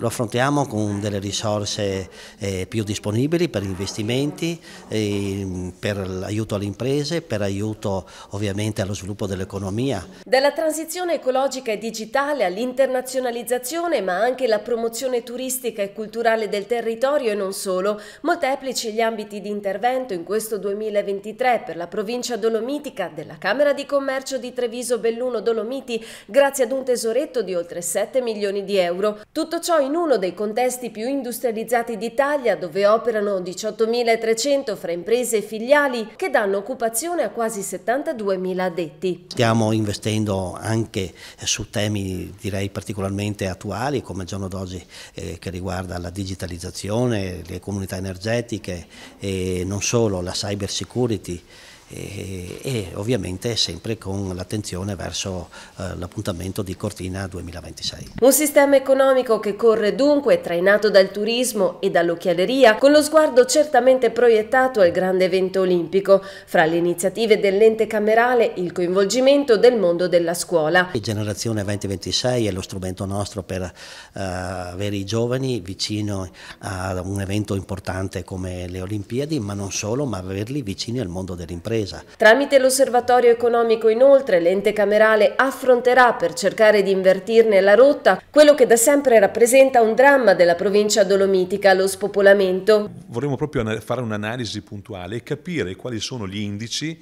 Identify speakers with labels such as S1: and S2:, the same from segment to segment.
S1: Lo affrontiamo con delle risorse eh, più disponibili per investimenti, eh, per l'aiuto alle imprese, per aiuto ovviamente allo sviluppo dell'economia.
S2: Dalla transizione ecologica e digitale all'internazionalizzazione, ma anche la promozione turistica e culturale del territorio e non solo, molteplici gli ambiti di intervento in questo 2023 per la provincia dolomitica della Camera di Commercio di Treviso Belluno Dolomiti grazie ad un tesoretto di oltre 7 milioni di euro. Tutto ciò in uno dei contesti più industrializzati d'Italia, dove operano 18.300 fra imprese e filiali che danno occupazione a quasi 72.000 addetti.
S1: Stiamo investendo anche su temi direi particolarmente attuali come il giorno d'oggi eh, che riguarda la digitalizzazione, le comunità energetiche e non solo la cyber security e, e ovviamente sempre con l'attenzione verso eh, l'appuntamento di Cortina 2026.
S2: Un sistema economico che corre dunque trainato dal turismo e dall'occhialeria con lo sguardo certamente proiettato al grande evento olimpico, fra le iniziative dell'ente camerale il coinvolgimento del mondo della scuola.
S1: Generazione 2026 è lo strumento nostro per eh, avere i giovani vicino a un evento importante come le Olimpiadi, ma non solo, ma averli vicini al mondo dell'impresa impresa.
S2: Tramite l'osservatorio economico inoltre l'ente camerale affronterà per cercare di invertirne la rotta quello che da sempre rappresenta un dramma della provincia dolomitica, lo spopolamento.
S1: Vorremmo proprio fare un'analisi puntuale e capire quali sono gli indici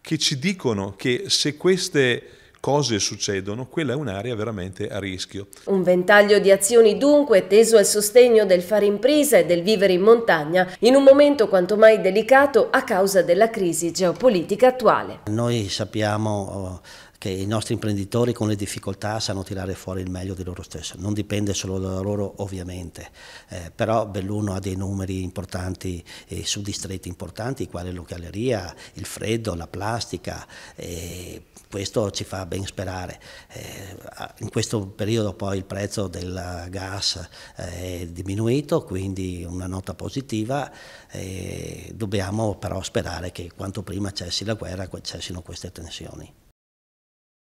S1: che ci dicono che se queste cose succedono, quella è un'area veramente a rischio.
S2: Un ventaglio di azioni dunque teso al sostegno del fare impresa e del vivere in montagna in un momento quanto mai delicato a causa della crisi geopolitica attuale.
S1: Noi sappiamo oh, che i nostri imprenditori con le difficoltà sanno tirare fuori il meglio di loro stessi. Non dipende solo da loro ovviamente, eh, però Belluno ha dei numeri importanti eh, su distretti importanti, quali l'occhialeria, il freddo, la plastica, e questo ci fa ben sperare. Eh, in questo periodo poi il prezzo del gas eh, è diminuito, quindi una nota positiva, dobbiamo però sperare che quanto prima cessi la guerra, cessino queste tensioni.